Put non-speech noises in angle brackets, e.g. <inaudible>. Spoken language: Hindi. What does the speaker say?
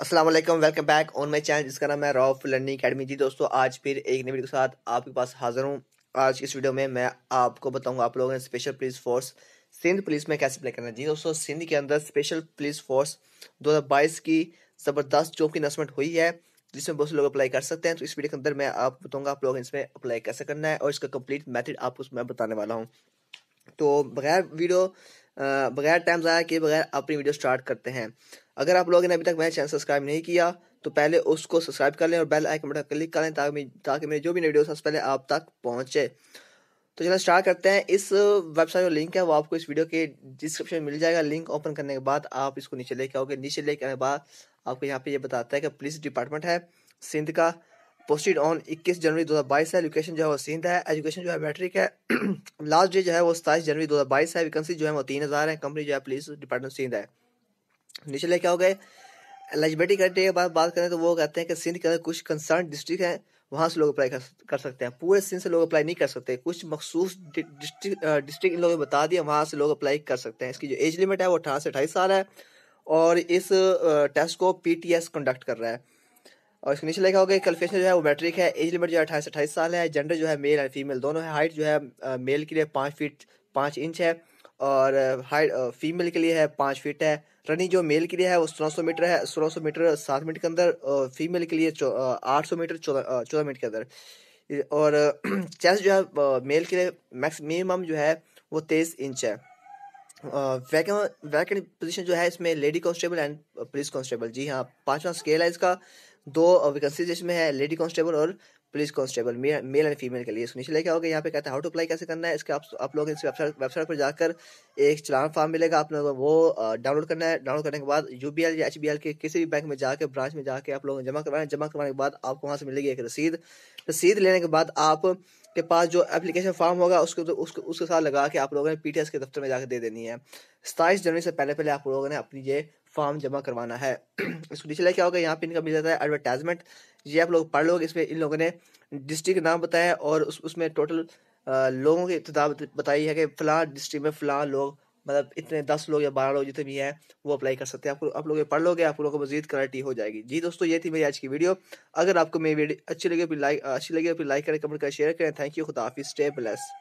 Aslam welcome back on my channel जिसका नाम है रॉफ लर्निंग अकेडमी जी दोस्तों आज फिर एक नई वीडियो के साथ आपके पास हाजिर हूँ आज इस वीडियो में मैं आपको बताऊंगा आप लोगों ने special police force Sindh police में कैसे अप्लाई करना जी दोस्तों सिंध के अंदर स्पेशल पुलिस फोर्स 2022 की ज़बरदस्त जॉब की अनाउंसमेंट हुई है जिसमें बहुत से लोग अप्लाई कर सकते हैं तो इस वीडियो के अंदर मैं आपको बताऊँगा आप लोग इसमें अप्लाई कैसे करना है और इसका कम्प्लीट मैथड आपको मैं बताने वाला हूँ तो बगैर वीडियो बगैर टाइम ज़ाया किए बगैर अपनी वीडियो स्टार्ट करते हैं अगर आप लोगों ने अभी तक मेरा चैनल सब्सक्राइब नहीं किया तो पहले उसको सब्सक्राइब कर लें और बेल आइकन बटन क्लिक कर लें ताकि ताकि मेरी जो भी वीडियो सबसे पहले आप तक पहुँचे तो चलो स्टार्ट करते हैं इस वेबसाइट का लिंक है वो आपको इस वीडियो के डिस्क्रिप्शन में मिल जाएगा लिंक ओपन करने के बाद आप इसको नीचे लेके आओगे नीचे लेके आने के बाद आपको यहाँ पे ये बताता है कि पुलिस डिपार्टमेंट है सिंध का पोस्टेड ऑन 21 जनवरी 2022 है एजुकेशन जो है वो सिंध है एजुकेशन जो है मैट्रिक है लास्ट <clears throat> डे जो है वो सताईस जनवरी 2022 है वैकेंसी जो है वो तीन हज़ार है कंपनी जो है पुलिस डिपार्टमेंट सिंध है निचले क्या हो गए एलिजिबिलिटी क्राइटेरिया के बात करें तो वो कहते हैं कि सिंध के अंदर कुछ कंसर्न डिस्ट्रिक्ट हैं वहाँ से लोग अप्लाई कर सकते हैं पूरे सिंध से लोग अप्लाई नहीं कर सकते कुछ मखसूस डिस्ट्रिक्ट डिस्ट्रिक्ट इन लोगों ने बता दिया वहाँ से लोग अप्लाई कर सकते हैं इसकी जो एज लिमिट है वो अठारह से अठाईस साल है और इस टेस्ट को पी कंडक्ट कर रहा है और इसके नीचे लिखा होगा क्वालिफिकेशन जो है वो मैट्रिक है एज लिमिट जो है अट्ठाईस अट्ठाईस साल है जेंडर जो है मेल एंड फीमेल दोनों है हाइट जो है मेल के लिए पाँच फीट पाँच इंच है और हाइट फीमेल के लिए है पाँच फीट है रनिंग जो मेल के लिए है वो सोलह सौ मीटर है सोलह सौ मीटर सात मिनट के अंदर फीमेल के लिए आठ सौ मीटर चौदह चौदह मिनट के अंदर और <clears throat> चेस्ट जो है मेल के लिए मैक्स मिनिमम जो है वो तेईस इंच है वैकेंट पोजीशन जो है इसमें lady constable and police constable जी हाँ पांचवा स्केल है इसका दो वैकेंसी इसमें है लेडी कांस्टेबल और police constable male and female के लिए इसको नीचे लेके आओगे यहाँ पे कहता है हाउ टू अप्लाई कैसे करना है इसके आप आप लोग इस वेबसाइट वेबसाइट पर जाकर एक चलान फॉर्म मिलेगा आप लोगों को वो डाउनलोड करना है डाउनलोड करने के बाद यू या एच के किसी भी बैंक में जाकर ब्रांच में जाकर आप लोगों जमा करवाना जमा करवाने के बाद आपको वहाँ से मिलेगी एक रसीद रसीद लेने के बाद आप के पास जो एप्लीकेशन फॉर्म होगा उसको तो उसको उसके साथ लगा के आप लोगों ने पीटीएस के दफ्तर में जाकर दे देनी है सताईस जनवरी से पहले पहले आप लोगों ने अपनी ये फॉर्म जमा करवाना है <clears throat> इसको नीचे क्या होगा यहाँ पे इनका मिल जाता है एडवर्टाइजमेंट ये आप लोग पढ़ लोगे इसमें इन लोगों ने डिस्ट्रिक्ट नाम बताया और उस उसमें टोटल लोगों की इब्तदा बताई है कि फ़लाँ डिस्ट्रिक्ट में फ़लाँ लोग मतलब इतने दस लोग या बारह लोग जितने भी हैं वो अप्लाई कर सकते हैं आप लोग आप लोग पढ़ लोगे आप लोगों को मजीद क्लैरिटी हो जाएगी जी दोस्तों ये थी मेरी आज की वीडियो अगर आपको मेरी वीडियो अच्छी लगी लाइक अच्छी लगी फिर लाइक करें कमेंट करें शेयर करें थैंक यू खुदाफी स्टे ब्लेस